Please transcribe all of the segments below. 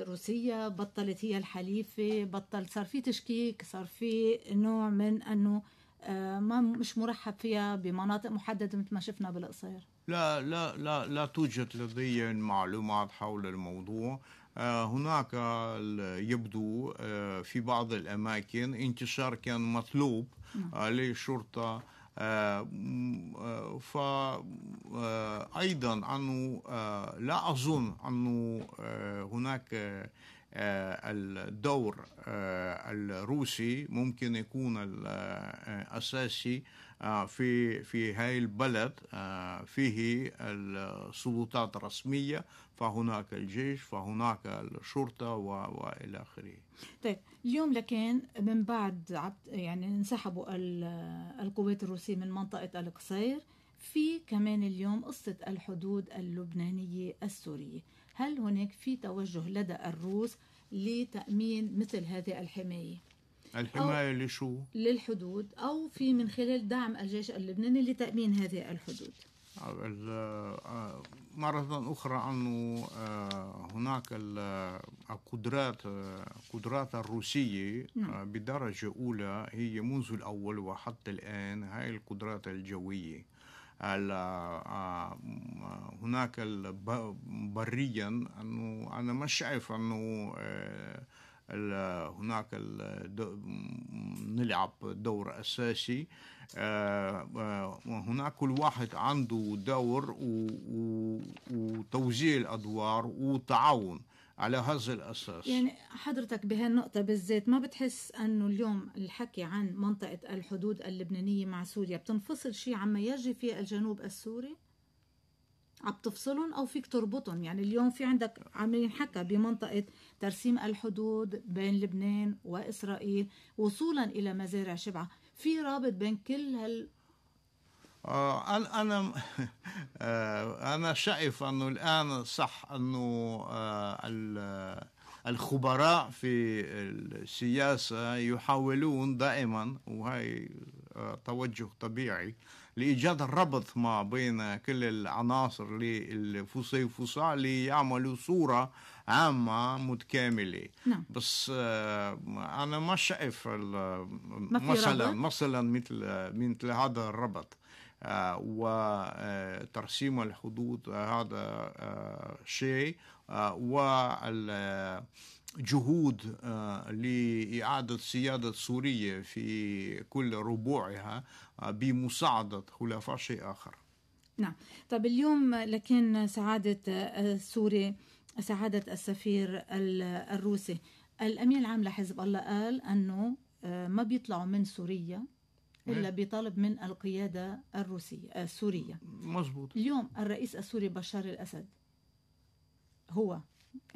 روسيا بطلت هي الحليفة بطل صار في تشكيك صار في نوع من أنه آه، ما مش مرحب فيها بمناطق محددة مثل ما شفنا بالقصير لا لا لا لا توجد لدي معلومات حول الموضوع آه، هناك يبدو آه، في بعض الأماكن انتشار كان مطلوب للشرطة نعم. آه، آه، فأيضا آه، أنه لا أظن أنه هناك الدور الروسي ممكن يكون الأساسي في في هاي البلد فيه السلطات الرسمية فهناك الجيش فهناك الشرطة و... وإلى آخره طيب اليوم لكن من بعد عبد يعني انسحبوا القوات الروسية من منطقة القصير في كمان اليوم قصة الحدود اللبنانية السورية هل هناك في توجه لدى الروس لتأمين مثل هذه الحماية؟ الحماية لشو؟ للحدود أو في من خلال دعم الجيش اللبناني لتأمين هذه الحدود آه، مرة أخرى أنه آه، هناك القدرات آه، قدرات الروسية نعم. بدرجة أولى هي منذ الأول وحتى الآن هاي القدرات الجوية هناك بريا أنه أنا مش شايف أنه هناك نلعب دور أساسي آه، آه، هناك كل واحد عنده دور وتوزيع الأدوار وتعاون على هذا الأساس يعني حضرتك بهالنقطة بالذات ما بتحس أنه اليوم الحكي عن منطقة الحدود اللبنانية مع سوريا بتنفصل شيء عما يجري في الجنوب السوري؟ عم تفصلهم او فيك تربطهم يعني اليوم في عندك عم ينحكى بمنطقه ترسيم الحدود بين لبنان واسرائيل وصولا الى مزارع شبعه في رابط بين كل هال آه انا انا آه، شايف انه الان صح انه آه، الخبراء في السياسه يحاولون دائما وهي آه، توجه طبيعي لإيجاد الربط ما بين كل العناصر الفصي ليعملوا صورة عامة متكاملة نعم. بس آه، أنا ما شايف مثلا مثلا مثل مثل هذا الربط آه، وترسيم آه، الحدود هذا شيء وال جهود آه، لإعادة سيادة سوريا في كل ربوعها آه، بمساعدة خلافة شيء آخر نعم طب اليوم لكن سعادة آه، سوريا سعادة السفير الروسي الأمين العام لحزب الله قال أنه ما بيطلعوا من سوريا الا إيه؟ بطلب من القياده الروسيه السوريه مزبوط اليوم الرئيس السوري بشار الاسد هو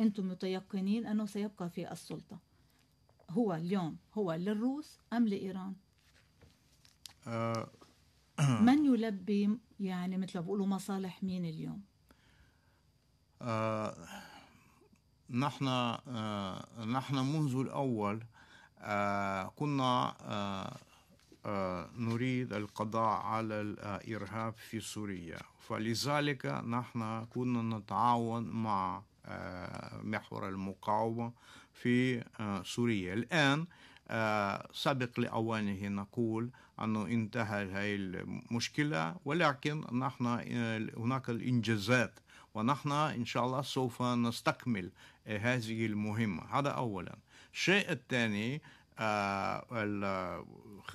أنتم متيقنين أنه سيبقى في السلطة هو اليوم هو للروس أم لإيران؟ آه، من يلبي يعني مثل ما بيقولوا مصالح مين اليوم؟ آه نحن آه نحن منذ الأول آه كنا آه، آه، نريد القضاء على الإرهاب في سوريا فلذلك نحن كنا نتعاون مع آه، محور المقاومة في آه، سوريا الآن آه، سبق لأوانه نقول أنه انتهى هذه المشكلة ولكن نحن هناك الإنجازات ونحن إن شاء الله سوف نستكمل هذه المهمة هذا أولا الشيء الثاني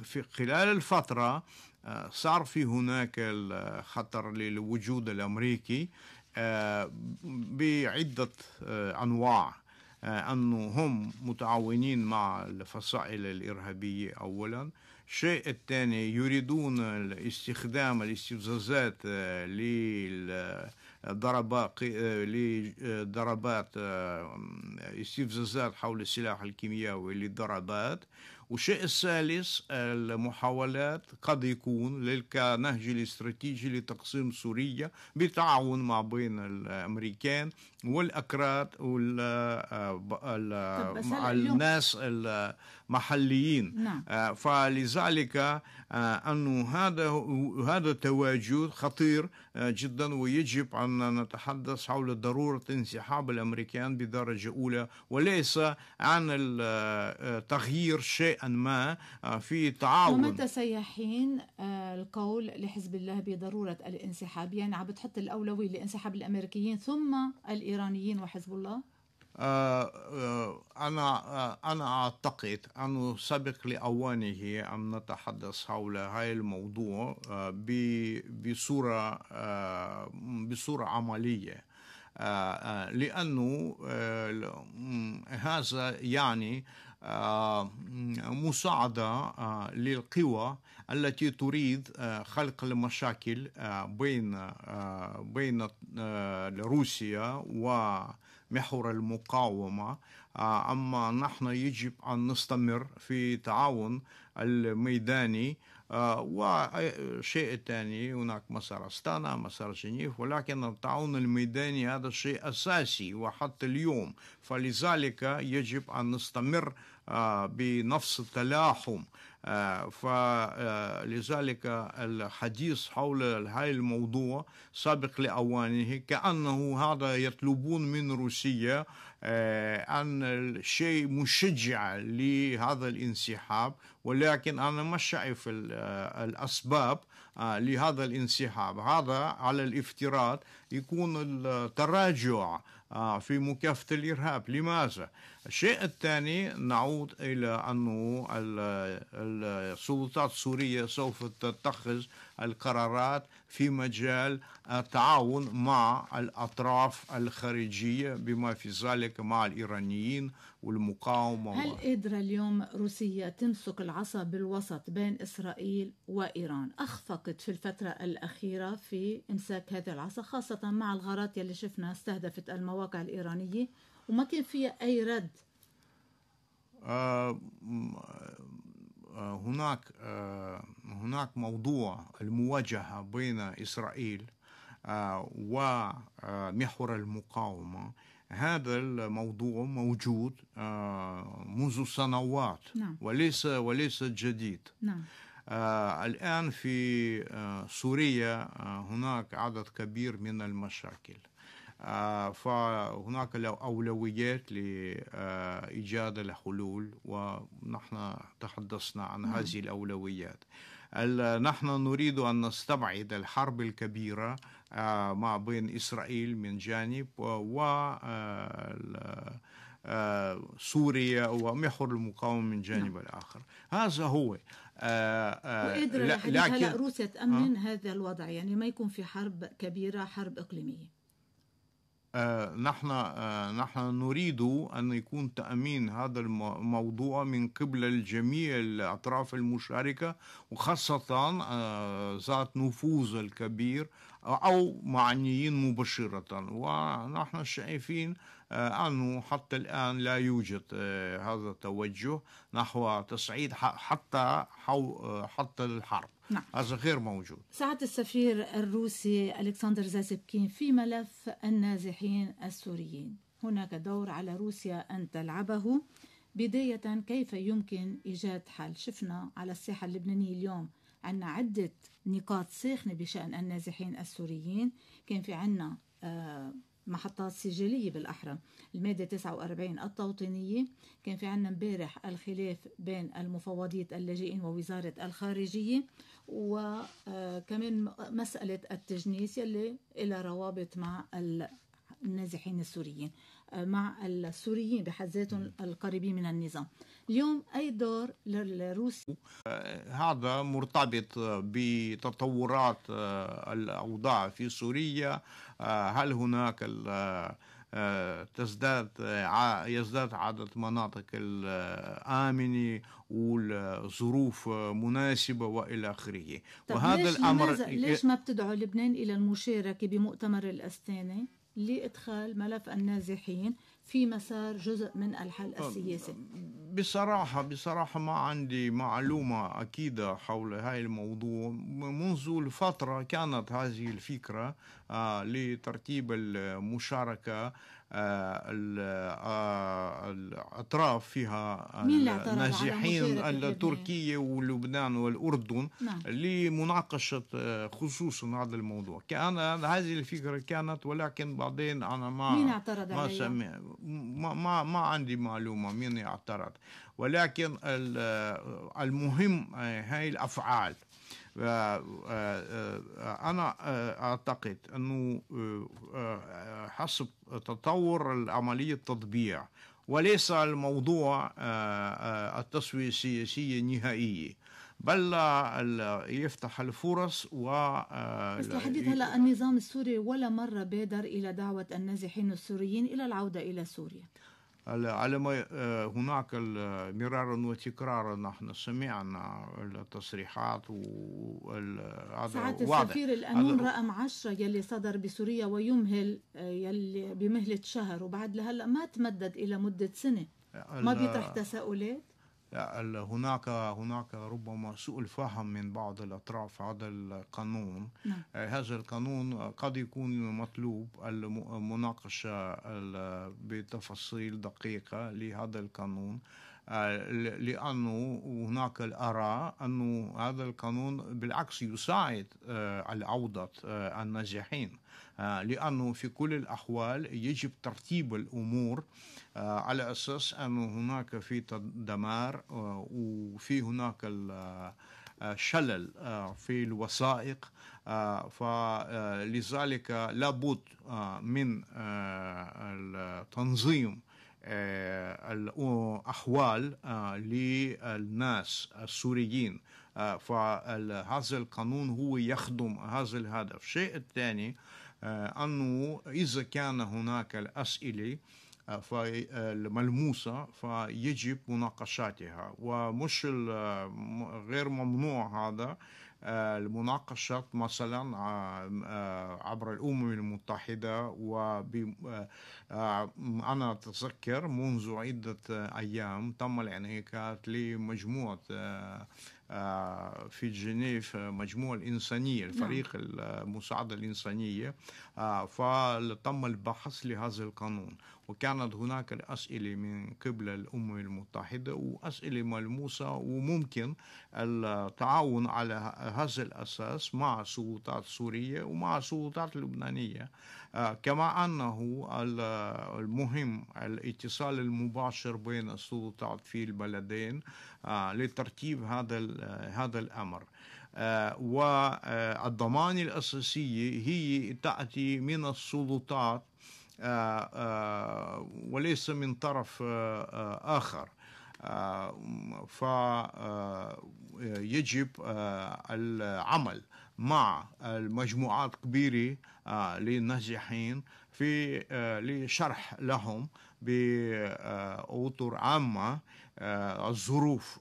في خلال الفترة صار في هناك الخطر للوجود الأمريكي آه، بعدة آه، أنواع آه، أنه هم متعاونين مع الفصائل الإرهابية أولا الشيء الثاني يريدون استخدام الاستفزازات لضربات لضربات استفزازات حول السلاح الكيميائي للضربات والشيء الثالث المحاولات قد يكون كنهج الاستراتيجي لتقسيم سوريا بتعاون ما بين الامريكان والاكراد وال آه، الناس محليين نعم. آه، فلذلك آه، أنه هذا هذا تواجد خطير آه، جدا ويجب أن نتحدث حول ضرورة انسحاب الأمريكان بدرجة أولى وليس عن تغيير شيئا ما في تعاون ومتى سيحين القول لحزب الله بضرورة الانسحاب يعني عم بتحط الأولوية لانسحاب الأمريكيين ثم الإيرانيين وحزب الله آه، آه، أنا آه، أنا أعتقد أنه سبق لأوانه أن نتحدث حول هذا الموضوع بصورة بصورة عملية لأنه هذا يعني مساعدة للقوى التي تريد خلق المشاكل بين بين روسيا و محور المقاومة آه، أما نحن يجب أن نستمر في تعاون الميداني آه، وشيء ثاني هناك مسار أستانا مسار جنيف ولكن التعاون الميداني هذا شيء أساسي وحتى اليوم فلذلك يجب أن نستمر آه، بنفس التلاحم آه، فلذلك الحديث حول هذا الموضوع سابق لأوانه كأنه هذا يطلبون من روسيا آه، أن شيء مشجع لهذا الانسحاب ولكن أنا ما شايف آه، الأسباب لهذا الانسحاب هذا على الافتراض يكون التراجع في مكافحة الإرهاب لماذا؟ الشيء الثاني نعود إلى أنه السلطات السورية سوف تتخذ القرارات في مجال التعاون مع الأطراف الخارجية بما في ذلك مع الإيرانيين والمقاومة هل قدرة اليوم روسيا تمسك العصا بالوسط بين إسرائيل وإيران أخفقت في الفترة الأخيرة في إمساك هذه العصا خاصة مع الغارات يلي شفنا استهدفت المواقع الإيرانية وما كان فيها أي رد آه، آه، هناك آه، هناك موضوع المواجهة بين إسرائيل ومحور المقاومة هذا الموضوع موجود منذ سنوات نعم. وليس وليس جديد نعم. الآن في سوريا هناك عدد كبير من المشاكل آه، فهناك أولويات لإيجاد الحلول ونحن تحدثنا عن نعم. هذه الأولويات نحن نريد أن نستبعد الحرب الكبيرة آه، ما بين إسرائيل من جانب و آه، سوريا ومحور المقاومة من جانب نعم. الآخر هذا هو وقادرة لكن روسيا تأمن هذا الوضع يعني ما يكون في حرب كبيرة حرب إقليمية آه، نحن آه، نحن نريد أن يكون تأمين هذا الموضوع من قبل الجميع الأطراف المشاركة وخاصة آه، ذات نفوذ الكبير أو معنيين مباشرة ونحن شايفين أنه حتى الآن لا يوجد هذا التوجه نحو تصعيد حتى حتى الحرب نعم. هذا غير موجود ساعة السفير الروسي ألكسندر زازبكين في ملف النازحين السوريين هناك دور على روسيا أن تلعبه بداية كيف يمكن إيجاد حل شفنا على الساحة اللبنانية اليوم عنا عدة نقاط ساخنة بشأن النازحين السوريين كان في عنا آه، محطات سجلية بالأحرى المادة 49 التوطينية كان في عنا امبارح الخلاف بين المفوضية اللاجئين ووزارة الخارجية وكمان آه، مسألة التجنيس يلي إلى روابط مع النازحين السوريين آه، مع السوريين بحد ذاتهم القريبين من النظام اليوم أي دور للروسي آه، هذا مرتبط بتطورات الأوضاع في سوريا هل هناك آه، تزداد آه، يزداد عدد مناطق الآمنة والظروف مناسبة وإلى آخره وهذا ليش الأمر ليش ما بتدعو لبنان إلى المشاركة بمؤتمر الأستاني لإدخال ملف النازحين في مسار جزء من الحل السياسي بصراحة بصراحة ما عندي معلومة أكيدة حول هاي الموضوع منذ الفترة كانت هذه الفكرة آه، لترتيب المشاركة الاطراف فيها الناجحين التركيه ولبنان والاردن نعم. لمناقشه آه، خصوصا هذا الموضوع كان هذه الفكره كانت ولكن بعدين انا ما مين اعترض ما, ما, ما ما عندي معلومه مين اعترض ولكن آه، المهم آه، هاي الافعال آه، آه، أنا آه، أعتقد أنه حسب تطور عملية التطبيع وليس الموضوع التسوية السياسية نهائية بل يفتح الفرص و بس لحديث هلا النظام السوري ولا مره بادر الى دعوه النازحين السوريين الى العوده الى سوريا على ما آه، هناك مرارا وتكرارا نحن سمعنا التصريحات وهذا سعادة واضح السفير الأمين رقم عشرة يلي صدر بسوريا ويمهل آه، يلي بمهلة شهر وبعد لهلا ما تمدد إلى مدة سنة ما بيطرح تساؤلات هناك هناك ربما سوء الفهم من بعض الاطراف هذا القانون نعم. آه، هذا القانون قد يكون مطلوب المناقشه بتفاصيل دقيقه لهذا القانون آه، لانه هناك الاراء انه هذا القانون بالعكس يساعد على آه، عوده الناجحين آه، لأنه في كل الأحوال يجب ترتيب الأمور آه، على أساس أنه هناك في دمار آه، وفي هناك شلل في الوثائق فلذلك لابد من تنظيم الأحوال للناس السوريين فهذا القانون هو يخدم هذا الهدف الشيء الثاني آه، أنه إذا كان هناك الأسئلة آه، آه، الملموسة فيجب مناقشاتها ومش غير ممنوع هذا المناقشة مثلا عبر الأمم المتحدة وأنا أتذكر منذ عدة أيام تم الانعكاس لمجموعة آه، في جنيف آه، مجموعة الإنسانية نعم. الفريق نعم. المساعدة الإنسانية آه، فتم البحث لهذا القانون وكانت هناك الأسئلة من قبل الأمم المتحدة وأسئلة ملموسة وممكن التعاون على هذا الأساس مع السلطات السورية ومع السلطات اللبنانية آه، كما أنه المهم الاتصال المباشر بين السلطات في البلدين آه، لترتيب هذا هذا الأمر آه، والضمان الأساسية هي تأتي من السلطات آه، آه، وليس من طرف آه، آخر فيجب العمل مع المجموعات كبيرة للنازحين في لشرح لهم بأطر عامة الظروف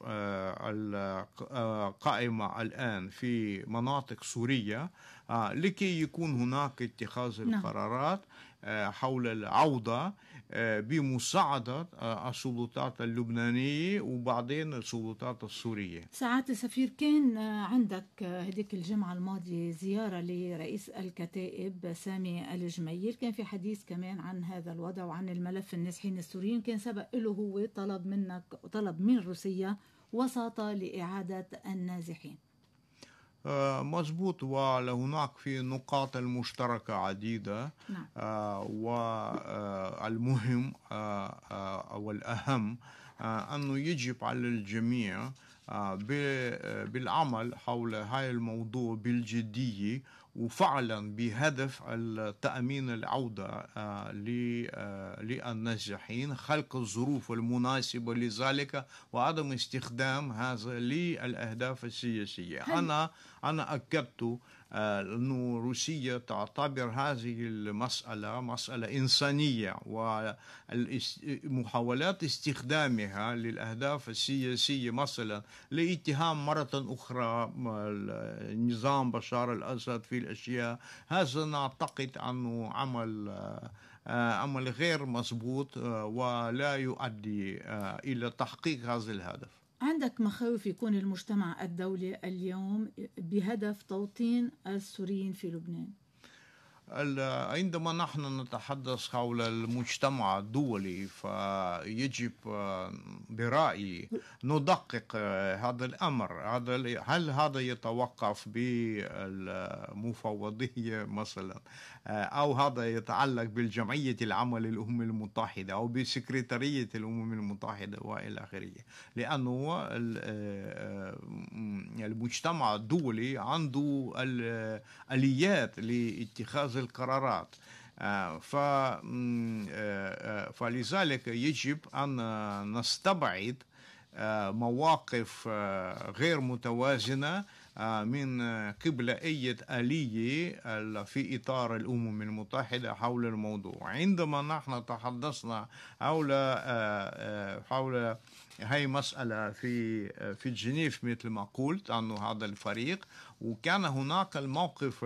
القائمة الآن في مناطق سورية لكي يكون هناك اتخاذ نعم. القرارات آه، حول العودة آه، بمساعدة آه، السلطات اللبنانية وبعدين السلطات السورية ساعات السفير كان عندك هديك الجمعة الماضية زيارة لرئيس الكتائب سامي الجميل كان في حديث كمان عن هذا الوضع وعن الملف النازحين السوريين كان سبق له هو طلب منك طلب من روسيا وساطة لإعادة النازحين آه، مضبوط وهناك في نقاط المشتركة عديدة نعم. آه، والمهم آه، والأهم أنه يجب على الجميع آه، آه، بالعمل حول هذا الموضوع بالجدية وفعلا بهدف تأمين العودة آه، للناجحين خلق الظروف المناسبة لذلك وعدم استخدام هذا للأهداف السياسية أنا أنا أكدت لانه روسيا تعتبر هذه المسألة مسألة إنسانية ومحاولات استخدامها للأهداف السياسية مثلا لاتهام مرة أخرى نظام بشار الأسد في الأشياء هذا نعتقد أنه عمل عمل غير مضبوط ولا يؤدي إلى تحقيق هذا الهدف عندك مخاوف يكون المجتمع الدولي اليوم بهدف توطين السوريين في لبنان عندما نحن نتحدث حول المجتمع الدولي فيجب آه، برأيي ندقق آه، هذا الأمر هذا هل هذا يتوقف بالمفوضية مثلا آه، أو هذا يتعلق بالجمعية العمل للأمم المتحدة أو بسكرتارية الأمم المتحدة وإلى آخره لأنه آه، آه، المجتمع الدولي عنده الآليات لاتخاذ القرارات فلذلك يجب أن نستبعد مواقف غير متوازنه آه، من قبل أي آلية في إطار الأمم المتحدة حول الموضوع عندما نحن تحدثنا حول آه، آه، حول هاي مسألة في في جنيف مثل ما قلت أنه هذا الفريق وكان هناك الموقف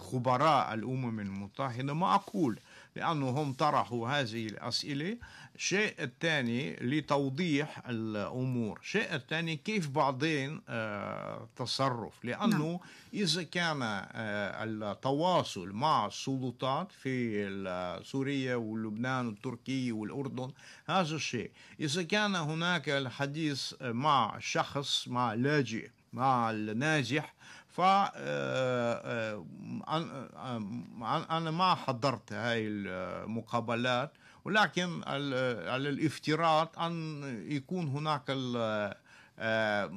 خبراء الأمم المتحدة معقول لأنه هم طرحوا هذه الأسئلة الشيء الثاني لتوضيح الامور الشيء الثاني كيف بعدين آه، تصرف لانه نعم. اذا كان آه، التواصل مع السلطات في سوريا ولبنان والتركية والاردن هذا الشيء اذا كان هناك الحديث مع شخص مع لاجئ مع الناجح ف آه، انا ما حضرت هاي المقابلات ولكن على الافتراض أن يكون هناك آه،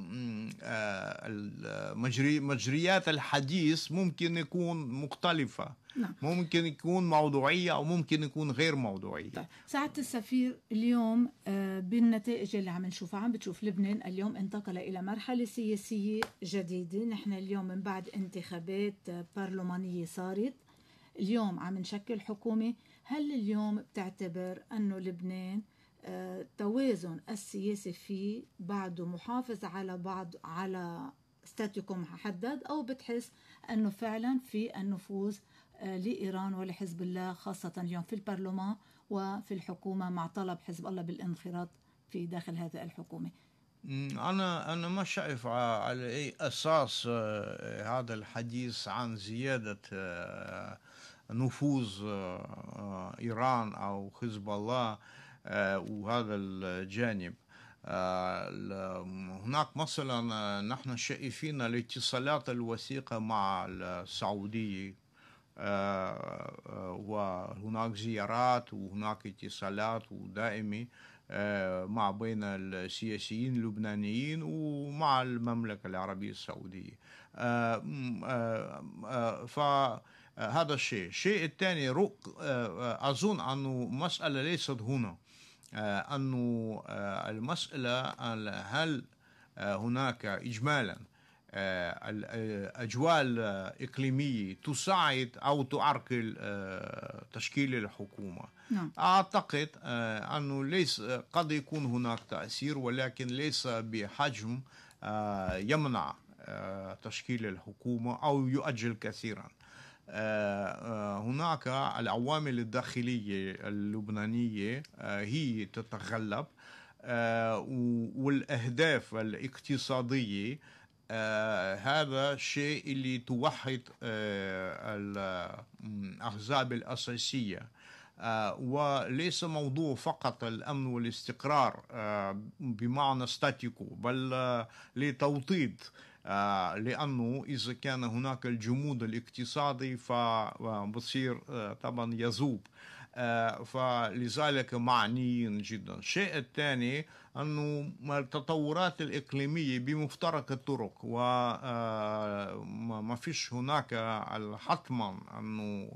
آه، مجريات الحديث ممكن يكون مختلفة نعم. ممكن يكون موضوعية أو ممكن يكون غير موضوعية طيب. سعادة السفير اليوم آه، بالنتائج اللي عم نشوفها عم بتشوف لبنان اليوم انتقل إلى مرحلة سياسية جديدة نحن اليوم من بعد انتخابات برلمانية صارت اليوم عم نشكل حكومة هل اليوم بتعتبر أنه لبنان آه، توازن السياسي فيه بعده محافظ على بعض على ستاتيكو محدد أو بتحس أنه فعلا في النفوذ آه، لإيران ولحزب الله خاصة اليوم في البرلمان وفي الحكومة مع طلب حزب الله بالانخراط في داخل هذه الحكومة أنا أنا ما شايف على أي أساس آه، هذا الحديث عن زيادة نفوذ آه، آه، إيران أو حزب الله آه، وهذا الجانب هناك مثلا نحن شائفين الاتصالات الوثيقة مع السعودية وهناك زيارات وهناك اتصالات ودائمة مع بين السياسيين اللبنانيين ومع المملكة العربية السعودية ف آه، هذا الشيء الشيء الثاني روق آه، آه، أظن أنه مسألة ليست هنا أنه المسألة هل هناك إجمالا الأجواء إقليمية تساعد أو تعرقل تشكيل الحكومة نعم. أعتقد أنه ليس قد يكون هناك تأثير ولكن ليس بحجم يمنع تشكيل الحكومة أو يؤجل كثيرا آه، آه، هناك العوامل الداخلية اللبنانية آه، هي تتغلب والأهداف الاقتصادية هذا الشيء اللي توحد الأحزاب الأساسية وليس موضوع فقط الأمن والاستقرار بمعنى ستاتيكو بل لتوطيد آه، لأنه إذا كان هناك الجمود الاقتصادي فبصير آه، آه، طبعا يذوب فلذلك معنيين جدا الشيء الثاني أنه التطورات الإقليمية بمفترق الطرق وما فيش هناك حتما أنه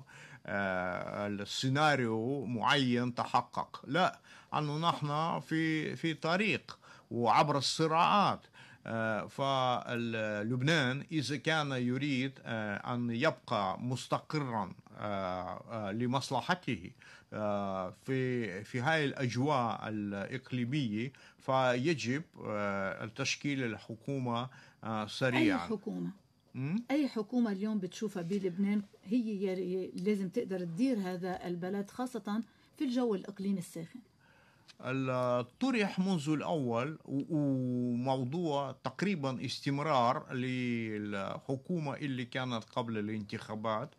السيناريو معين تحقق لا أنه نحن في في طريق وعبر الصراعات آه، فلبنان إذا كان يريد آه، أن يبقى مستقرا آه، لمصلحته في في هاي الأجواء الإقليمية فيجب تشكيل الحكومة سريعا أي حكومة أي حكومة اليوم بتشوفها بلبنان هي لازم تقدر تدير هذا البلد خاصة في الجو الإقليمي الساخن طرح منذ الأول وموضوع تقريبا استمرار للحكومة اللي كانت قبل الانتخابات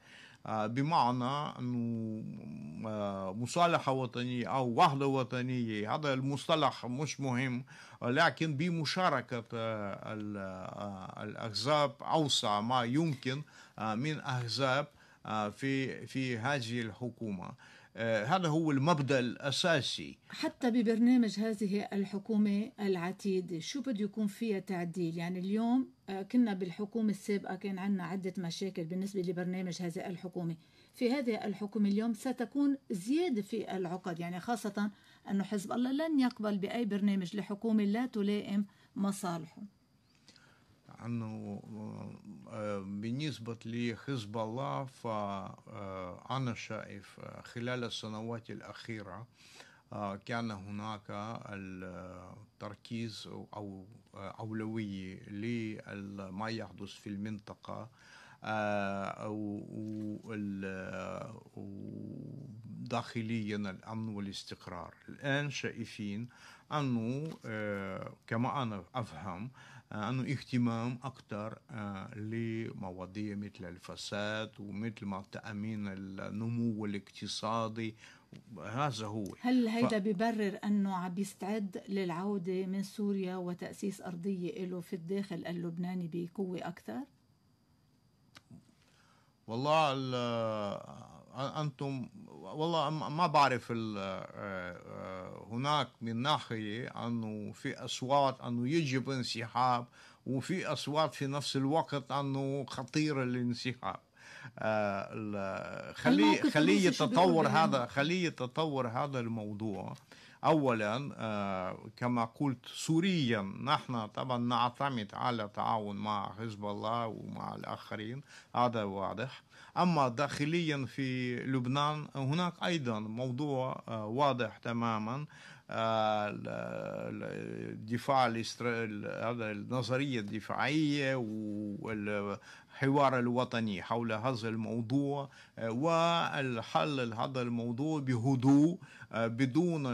آه، بمعنى انه آه، مصالحة وطنية أو وحدة وطنية هذا المصطلح مش مهم لكن بمشاركة آه، الأحزاب أوسع ما يمكن من أحزاب في في هذه الحكومة آه، هذا هو المبدا الاساسي حتى ببرنامج هذه الحكومه العتيده شو بده يكون فيها تعديل يعني اليوم آه، كنا بالحكومه السابقه كان عندنا عده مشاكل بالنسبه لبرنامج هذه الحكومه في هذه الحكومه اليوم ستكون زياده في العقد يعني خاصه انه حزب الله لن يقبل باي برنامج لحكومه لا تلائم مصالحه أنه آه، بالنسبة لحزب الله فأنا آه، شايف آه، خلال السنوات الأخيرة كان هناك التركيز أو أولوية لما يحدث في المنطقة داخليا الأمن والاستقرار الآن شايفين أنه كما أنا أفهم انه اهتمام اكثر آه، لمواضيع مثل الفساد ومثل ما تامين النمو الاقتصادي هذا هو هل هيدا ف... ببرر انه عم بيستعد للعوده من سوريا وتاسيس ارضيه له في الداخل اللبناني بقوه اكثر؟ والله انتم والله ما بعرف آه، آه، هناك من ناحيه انه في اصوات انه يجب انسحاب وفي اصوات في نفس الوقت انه خطير الانسحاب خليه آه، خليه يتطور هذا خليه يتطور هذا الموضوع أولا آه، كما قلت سوريا نحن طبعا نعتمد على تعاون مع حزب الله ومع الآخرين هذا واضح أما داخليا في لبنان هناك أيضا موضوع آه، واضح تماما آه، الدفاع هذا النظرية الدفاعية والحوار الوطني حول هذا الموضوع والحل هذا الموضوع بهدوء بدون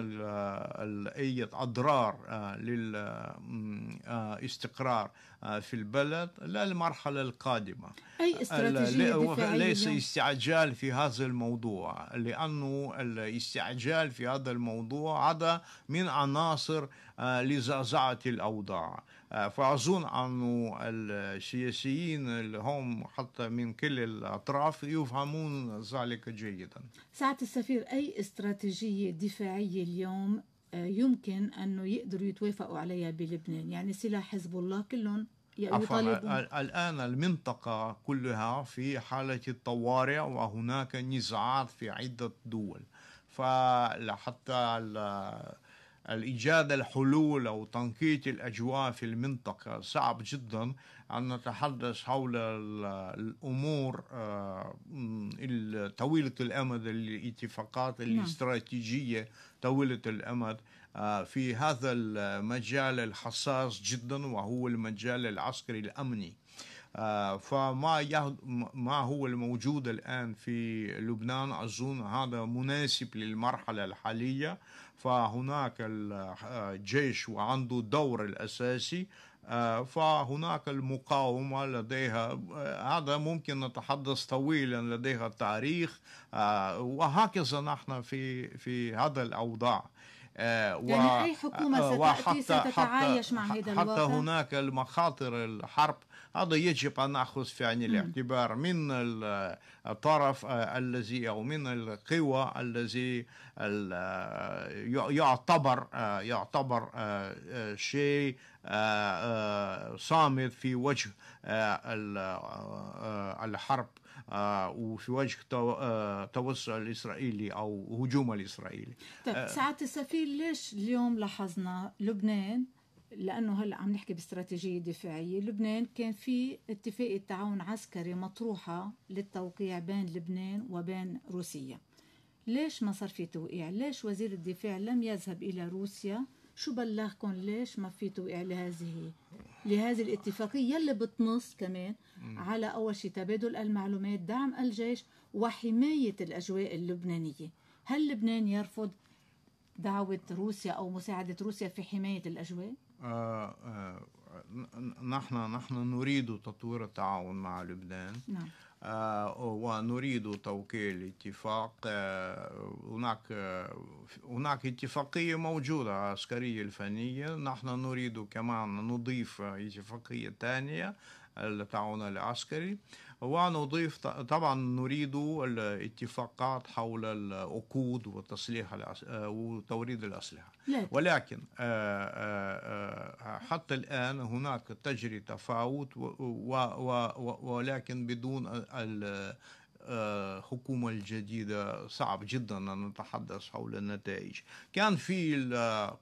أي أضرار آه، للاستقرار آه، آه، في البلد للمرحلة القادمة أي استراتيجية دفاعية ليس استعجال في هذا الموضوع لأنه الاستعجال في هذا الموضوع هذا من عناصر لزعزعة الأوضاع آه، فأظن أن السياسيين اللي هم حتى من كل الأطراف يفهمون ذلك جيدا سعادة السفير أي استراتيجية دفاعية اليوم آه، يمكن أنه يقدروا يتوافقوا عليها بلبنان يعني سلاح حزب الله كلهم الآن المنطقة كلها في حالة الطوارئ وهناك نزاعات في عدة دول فحتى الإيجاد الحلول أو تنقية الأجواء في المنطقة صعب جدا أن نتحدث حول الأمور آه، طويلة الأمد الاتفاقات نعم. الاستراتيجية طويلة الأمد آه، في هذا المجال الحساس جدا وهو المجال العسكري الأمني آه، فما يهد ما هو الموجود الآن في لبنان أظن هذا مناسب للمرحلة الحالية فهناك الجيش وعنده دور الأساسي آه، فهناك المقاومة لديها آه، هذا ممكن نتحدث طويلا لديها تاريخ آه، وهكذا نحن في في هذا الأوضاع و... يعني أي حكومة ستأتي ستتعايش مع هذا الوضع حتى هناك المخاطر الحرب هذا يجب أن ناخذ في عين الاعتبار من الطرف آه، الذي أو من القوى الذي آه، يعتبر آه، يعتبر شيء صامد في وجه الحرب وفي وجه توسع الإسرائيلي أو هجوم الإسرائيلي طيب ساعة السفير ليش اليوم لاحظنا لبنان لانه هلا عم نحكي باستراتيجيه دفاعيه، لبنان كان في اتفاقيه تعاون عسكري مطروحه للتوقيع بين لبنان وبين روسيا. ليش ما صار في توقيع؟ ليش وزير الدفاع لم يذهب الى روسيا؟ شو بلغكم ليش ما في توقيع لهذه لهذه الاتفاقيه يلي بتنص كمان على اول شيء تبادل المعلومات، دعم الجيش وحمايه الاجواء اللبنانيه. هل لبنان يرفض دعوه روسيا او مساعده روسيا في حمايه الاجواء؟ آه، آه، نحن نحن نريد تطوير التعاون مع لبنان نعم. آه، ونريد توقيع الاتفاق هناك هناك اتفاقية موجودة عسكرية الفنية نحن نريد كمان نضيف اتفاقية ثانية التعاون العسكري ونضيف طبعا نريد الاتفاقات حول العقود وتصليح وتوريد الأسلحة ولكن آآ آآ حتى الآن هناك تجري تفاوت ولكن بدون الحكومة آه، الجديدة صعب جدا أن نتحدث حول النتائج كان في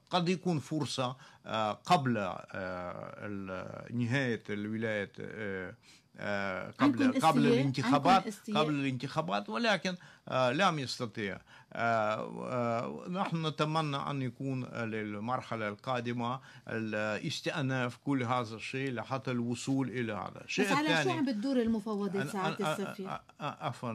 قد يكون فرصة آه، قبل آه، نهاية الولايات قبل قبل الانتخابات قبل الانتخابات ولكن لم يستطيع آه، آه، نحن نتمنى أن يكون للمرحلة القادمة الاستئناف كل هذا الشيء لحتى الوصول إلى هذا الشيء بس على شو عم بتدور المفاوضات ساعات السفير؟ عفوا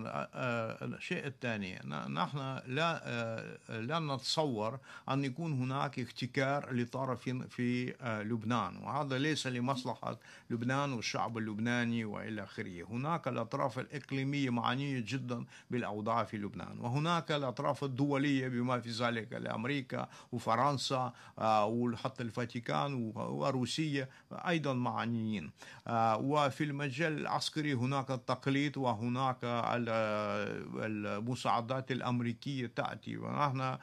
الشيء الثاني نحن لا آه، لا نتصور أن يكون هناك احتكار لطرف في لبنان وهذا ليس لمصلحة لبنان والشعب اللبناني وإلى آخره هناك الأطراف الإقليمية معنية جدا بالأوضاع في لبنان وهناك الأطراف الأطراف الدولية بما في ذلك أمريكا وفرنسا آه، وحتى الفاتيكان وروسيا أيضا معنيين آه، وفي المجال العسكري هناك التقليد وهناك المساعدات الأمريكية تأتي ونحن لا,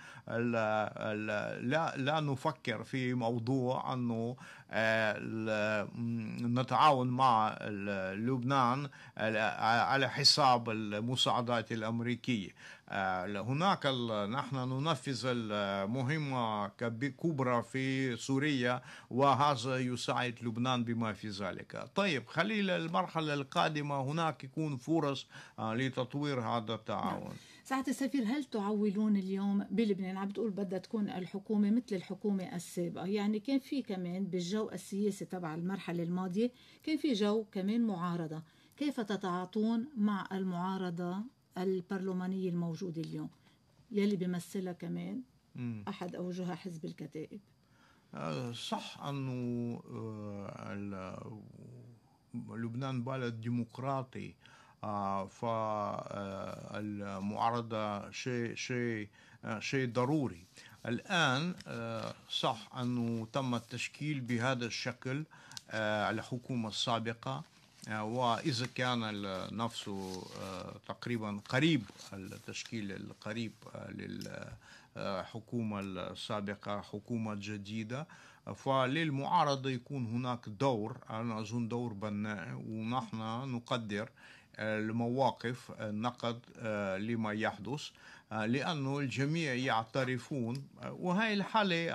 لا نفكر في موضوع أنه آه، نتعاون مع لبنان على حساب المساعدات الأمريكية آه، هناك نحن ننفذ المهمة كبرى في سوريا وهذا يساعد لبنان بما في ذلك طيب خليل المرحلة القادمة هناك يكون فرص آه، لتطوير هذا التعاون نعم. سعادة السفير هل تعولون اليوم بلبنان عم بتقول بدها تكون الحكومة مثل الحكومة السابقة يعني كان في كمان بالجو السياسي تبع المرحلة الماضية كان في جو كمان معارضة كيف تتعاطون مع المعارضة البرلمانية الموجودة اليوم يلي بيمثلها كمان أحد أوجهها حزب الكتائب آه، صح أنه آه، لبنان بلد ديمقراطي آه، فالمعارضة شيء شيء شيء ضروري الآن صح أنه تم التشكيل بهذا الشكل الحكومة السابقة وإذا كان نفسه آه، تقريبا قريب التشكيل القريب آه، للحكومة آه، السابقة حكومة جديدة فللمعارضة يكون هناك دور أنا أظن دور بناء ونحن نقدر المواقف النقد لما يحدث لأنه الجميع يعترفون وهي الحالة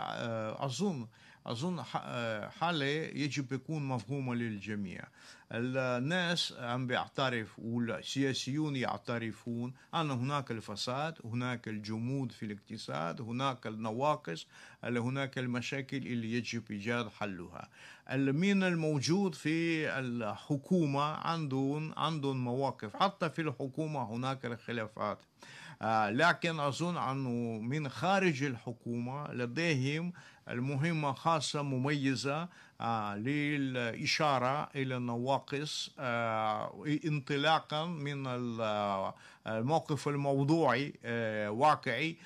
أظن أظن آه، حالة يجب يكون مفهومة للجميع الناس عم بيعترف والسياسيون يعترفون أن هناك الفساد هناك الجمود في الاقتصاد هناك النواقص هناك المشاكل اللي يجب إيجاد حلها من الموجود في الحكومة عندهم عندهم مواقف حتى في الحكومة هناك الخلافات آه، لكن أظن أنه من خارج الحكومة لديهم المهمة خاصة مميزة آه، للإشارة إلى النواقص آه، انطلاقا من آه، الموقف الموضوعي واقعي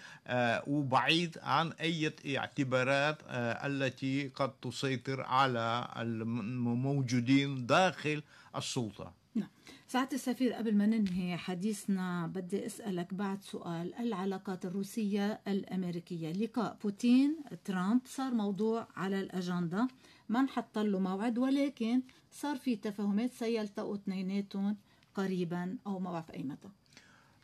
وبعيد عن أي اعتبارات التي قد تسيطر على الموجودين داخل السلطة نعم. سعادة السفير قبل ما ننهي حديثنا بدي أسألك بعد سؤال العلاقات الروسية الأمريكية لقاء بوتين ترامب صار موضوع على الأجندة ما نحط له موعد ولكن صار في تفاهمات سيلتقوا اثنيناتهم قريبا أو ما بعرف أي متى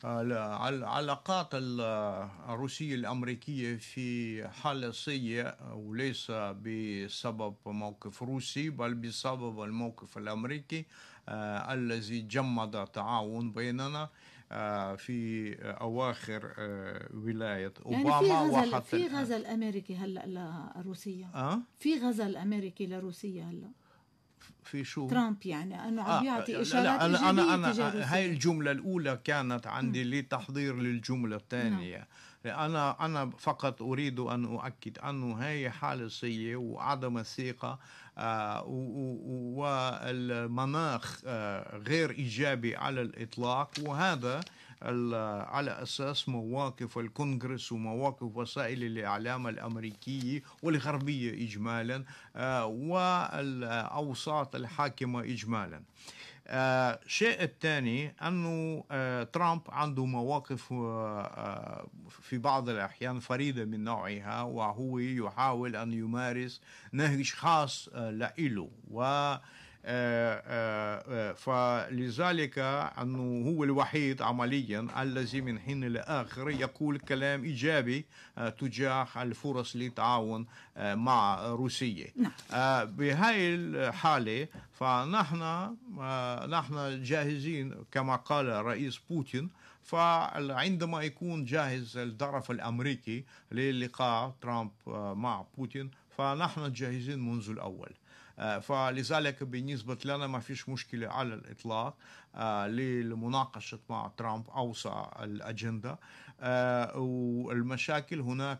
العلاقات الروسية الأمريكية في حالة سيئة وليس بسبب موقف روسي بل بسبب الموقف الأمريكي آه، الذي جمد تعاون بيننا آه، في اواخر آه، ولايه يعني اوباما يعني في غزل في غزل امريكي هلا لروسيا أه؟ في غزل امريكي لروسيا هلا في شو ترامب يعني انه عم آه، يعطي آه اشارات لا لا انا انا هاي الجمله الاولى كانت عندي نعم. لتحضير للجمله الثانيه نعم. انا انا فقط اريد ان اؤكد انه هاي حاله سيئه وعدم الثقه آه والمناخ آه غير ايجابي على الاطلاق وهذا على أساس مواقف الكونغرس ومواقف وسائل الإعلام الأمريكية والغربية إجمالا آه، والأوساط الحاكمة إجمالا الشيء آه، الثاني أنه آه، ترامب عنده مواقف في بعض الأحيان فريدة من نوعها وهو يحاول أن يمارس نهج خاص لإله و فلذلك أنه هو الوحيد عمليا الذي من حين لآخر يقول كلام إيجابي تجاه الفرص للتعاون مع روسيا بهاي الحالة فنحن نحن جاهزين كما قال الرئيس بوتين فعندما يكون جاهز الطرف الأمريكي للقاء ترامب مع بوتين فنحن جاهزين منذ الأول آه، فلذلك بالنسبة لنا ما فيش مشكلة على الإطلاق للمناقشة آه، مع ترامب أوسع الأجندة آه، والمشاكل هناك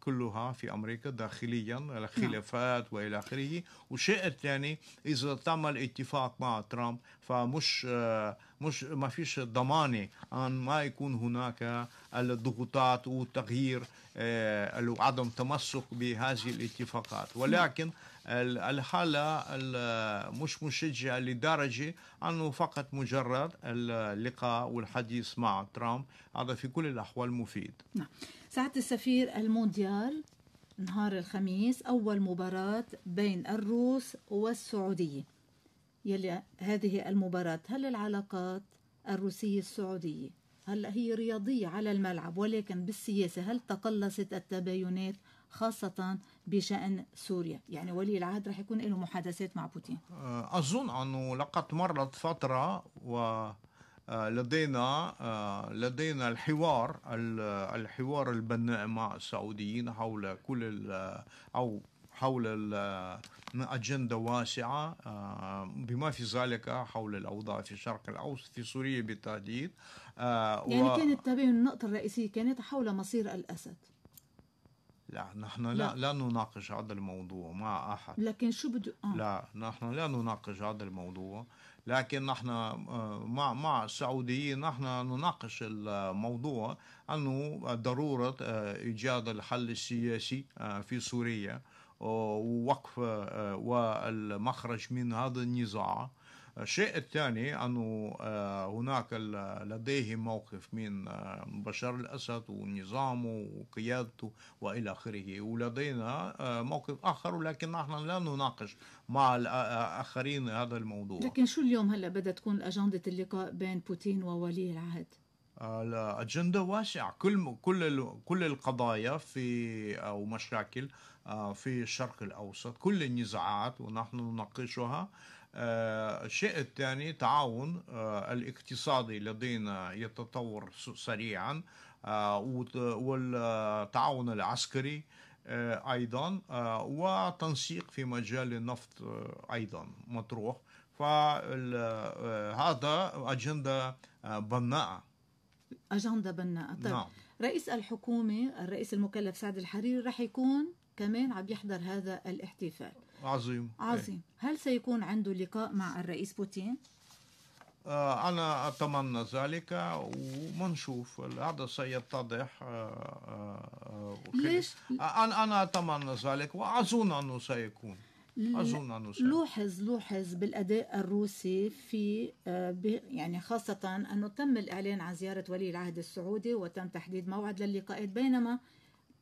كلها في أمريكا داخليا الخلافات نعم. وإلى آخره والشيء الثاني إذا تم الاتفاق مع ترامب فمش مش ما فيش ضمانة أن ما يكون هناك الضغوطات والتغيير وعدم تمسك بهذه الاتفاقات ولكن الحالة مش مشجعة لدرجة أنه فقط مجرد اللقاء والحديث مع ترامب هذا في كل الأحوال مفيد نعم سعادة السفير المونديال نهار الخميس أول مباراة بين الروس والسعودية يلي هذه المباراة هل العلاقات الروسية السعودية هل هي رياضية على الملعب ولكن بالسياسة هل تقلصت التباينات خاصة بشأن سوريا يعني ولي العهد رح يكون له محادثات مع بوتين آه، أظن أنه لقد مرت فترة و آه، لدينا آه، لدينا الحوار الحوار البناء مع السعوديين حول كل او حول أجندة واسعة بما في ذلك حول الأوضاع في الشرق الأوسط في سوريا بالتحديد يعني و... كانت تبين النقطة الرئيسية كانت حول مصير الأسد لا نحن لا لا, لا نناقش هذا الموضوع مع احد لكن شو بده آه. لا نحن لا نناقش هذا الموضوع لكن نحن آه، مع مع السعوديين نحن نناقش الموضوع انه ضروره آه، ايجاد الحل السياسي آه، في سوريا ووقف والمخرج من هذا النزاع الشيء الثاني أنه آه، هناك لديه موقف من آه، بشار الأسد ونظامه وقيادته وإلى آخره ولدينا آه، موقف آخر ولكن نحن لا نناقش مع الآخرين هذا الموضوع لكن شو اليوم هلأ بدها تكون أجندة اللقاء بين بوتين وولي العهد؟ الأجندة واسعة كل كل كل القضايا في أو مشاكل في الشرق الأوسط كل النزاعات ونحن نناقشها الشيء آه، الثاني تعاون آه، الاقتصادي لدينا يتطور سريعا آه، والتعاون العسكري ايضا وتنسيق في مجال النفط ايضا مطروح فهذا اجنده بناءه اجنده بناءه طيب نعم. رئيس الحكومه الرئيس المكلف سعد الحريري رح يكون كمان عم يحضر هذا الاحتفال عظيم إيه. عظيم هل سيكون عنده لقاء مع الرئيس بوتين؟ آه، أنا أتمنى ذلك ومنشوف هذا سيتضح آه، آه، ليش؟ أنا أنا أتمنى ذلك وأظن أنه سيكون أظن أنه سيكون لوحظ لوحظ بالأداء الروسي في يعني خاصة أنه تم الإعلان عن زيارة ولي العهد السعودي وتم تحديد موعد للقاءات بينما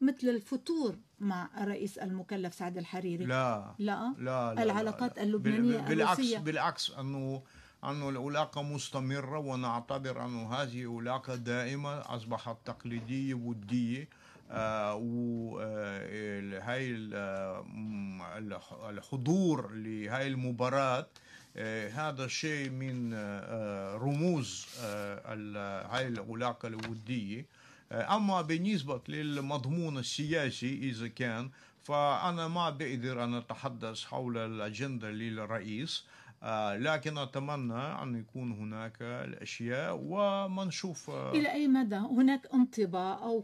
مثل الفتور مع الرئيس المكلف سعد الحريري لا لا لا, لا العلاقات لا لا اللبنانية بالعكس الروسية بالعكس أنه أن العلاقة مستمرة ونعتبر أن هذه علاقة دائمة أصبحت تقليدية ودية آه وهي آه، آه، الحضور لهذه المباراة آه هذا شيء من آه رموز آه، هاي العلاقة الودية آه، اما بالنسبه للمضمون السياسي اذا كان فانا ما بقدر ان اتحدث حول الاجنده للرئيس آه، لكن اتمنى ان يكون هناك الاشياء وما نشوف آه، الى اي مدى هناك انطباع او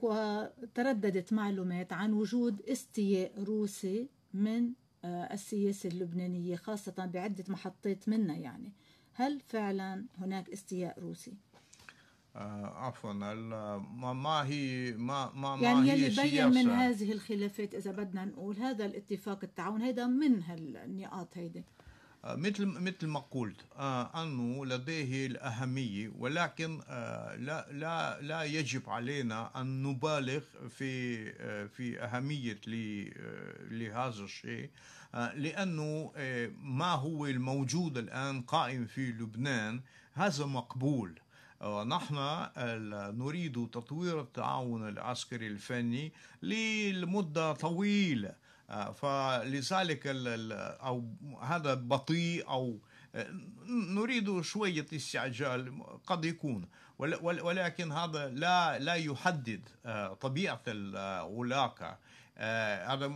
ترددت معلومات عن وجود استياء روسي من السياسه اللبنانيه خاصه بعده محطات منها يعني هل فعلا هناك استياء روسي؟ آه، عفوا ما ما هي ما ما يعني ما يلي بين من هذه الخلافات اذا بدنا نقول هذا الاتفاق التعاون هذا من هالنقاط هيدي آه، مثل مثل ما قلت آه، انه لديه الاهميه ولكن لا لا لا يجب علينا ان نبالغ في في اهميه لهذا الشيء لانه ما هو الموجود الان قائم في لبنان هذا مقبول ونحن نريد تطوير التعاون العسكري الفني لمدة طويلة آه، فلذلك أو هذا بطيء أو آه، نريد شوية استعجال قد يكون ولكن هذا لا لا يحدد آه، طبيعة العلاقة هذا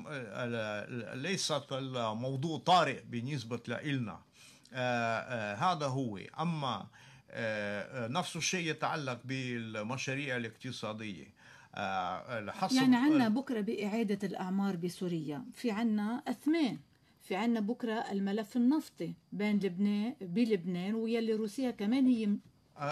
ليست الموضوع طارئ بالنسبة لنا هذا هو أما آه، آه، نفس الشيء يتعلق بالمشاريع الاقتصادية آه، يعني عندنا بكرة بإعادة الأعمار بسوريا في عندنا أثمان في عنا بكرة الملف النفطي بين لبنان بلبنان ويلي روسيا كمان هي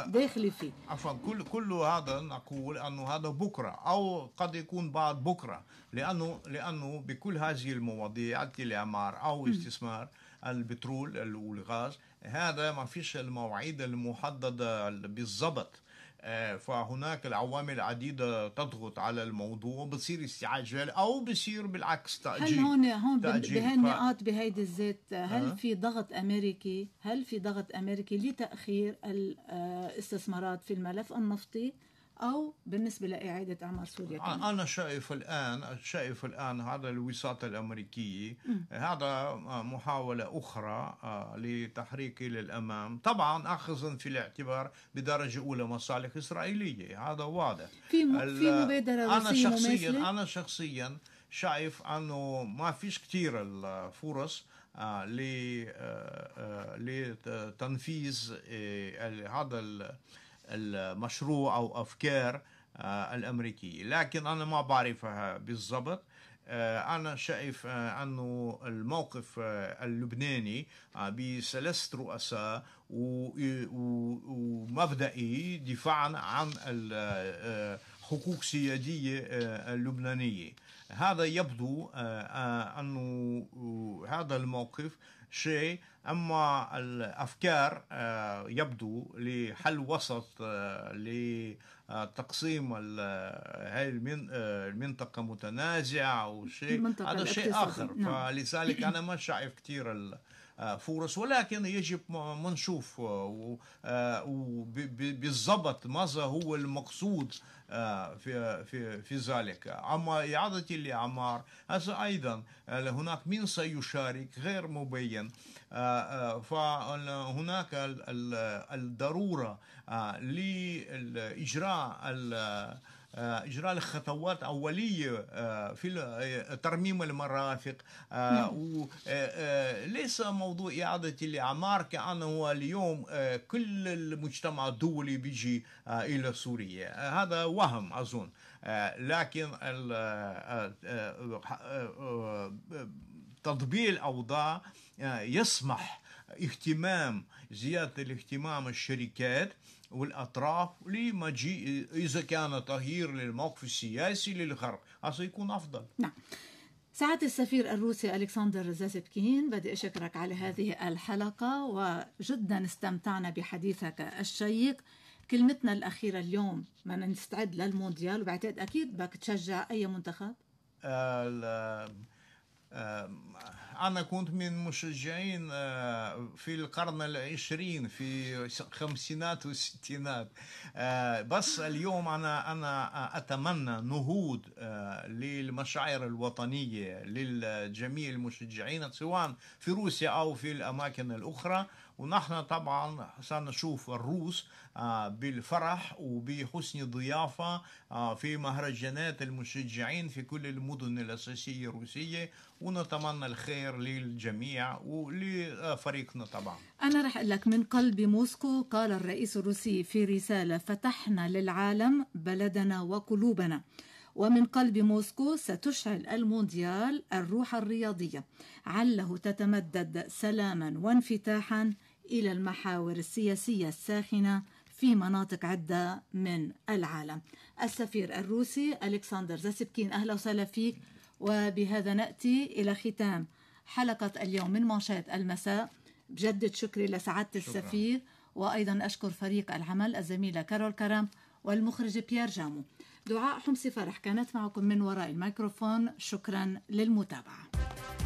داخلة فيه عفوا كل كل هذا نقول انه هذا بكره او قد يكون بعد بكره لانه لانه بكل هذه المواضيع الاعمار او استثمار البترول والغاز هذا ما فيش المواعيد المحددة بالضبط آه، فهناك العوامل عديدة تضغط على الموضوع بصير استعجال أو بصير بالعكس تأجيل هل هون هون بهالنقاط النقاط بهيدي الزيت آه، هل في ضغط أمريكي هل في ضغط أمريكي لتأخير الاستثمارات آه، في الملف النفطي أو بالنسبة لإعادة أعمار سوريا كمان. أنا شايف الآن شايف الآن هذا الوساطة الأمريكية م. هذا محاولة أخرى آه، لتحريك إلى الأمام طبعا أخذا في الاعتبار بدرجة أولى مصالح إسرائيلية هذا واضح في, م... في مبادرة أنا شخصيا أنا شخصيا شايف أنه ما فيش كثير الفرص آه، آه، لتنفيذ هذا المشروع أو أفكار آه، الأمريكية لكن أنا ما بعرفها بالضبط آه، أنا شايف آه، أنه الموقف اللبناني بثلاثة رؤساء ومبدئي دفاعا عن الحقوق سيادية اللبنانية هذا يبدو أنه هذا الموقف شيء اما الافكار آه، يبدو لحل وسط آه، لتقسيم آه، هذه المنطقه متنازعه او شيء هذا شيء اخر نعم. فلذلك انا ما شايف كثير فرص ولكن يجب ما نشوف آه، آه، بالضبط ماذا هو المقصود آه، في في في ذلك اما اعاده الاعمار هذا ايضا هناك من سيشارك غير مبين فهناك الضروره لاجراء آه، اجراء لخطوات اوليه آه، في آه، ترميم المرافق نعم. وليس موضوع اعاده الاعمار كانه اليوم كل المجتمع الدولي بيجي الى سوريا هذا وهم اظن لكن تطبيع الاوضاع يسمح اهتمام زياده الاهتمام الشركات والأطراف لمجيء إذا كان تغيير للموقف السياسي للغرب يكون أفضل نعم سعادة السفير الروسي ألكسندر زاسبكين بدي أشكرك على هذه الحلقة وجدا استمتعنا بحديثك الشيق كلمتنا الأخيرة اليوم ما نستعد للمونديال وبعتقد أكيد بدك تشجع أي منتخب آه، أنا كنت من مشجعين آه، في القرن العشرين في خمسينات والستينات آه، بس اليوم أنا أنا أتمنى نهوض آه، للمشاعر الوطنية للجميع المشجعين سواء في روسيا أو في الأماكن الأخرى ونحن طبعا سنشوف الروس آه، بالفرح وبحسن الضيافة آه، في مهرجانات المشجعين في كل المدن الأساسية الروسية ونتمنى الخير للجميع ولفريقنا طبعا أنا رح أقول لك من قلب موسكو قال الرئيس الروسي في رسالة فتحنا للعالم بلدنا وقلوبنا ومن قلب موسكو ستشعل المونديال الروح الرياضية عله تتمدد سلاما وانفتاحا إلى المحاور السياسية الساخنة في مناطق عدة من العالم السفير الروسي ألكسندر زاسبكين أهلا وسهلا فيك وبهذا نأتي إلى ختام حلقة اليوم من منشات المساء بجدد شكري لسعادة السفير وأيضا أشكر فريق العمل الزميلة كارول كرم والمخرج بيير جامو دعاء حمصي فرح كانت معكم من وراء الميكروفون شكرا للمتابعة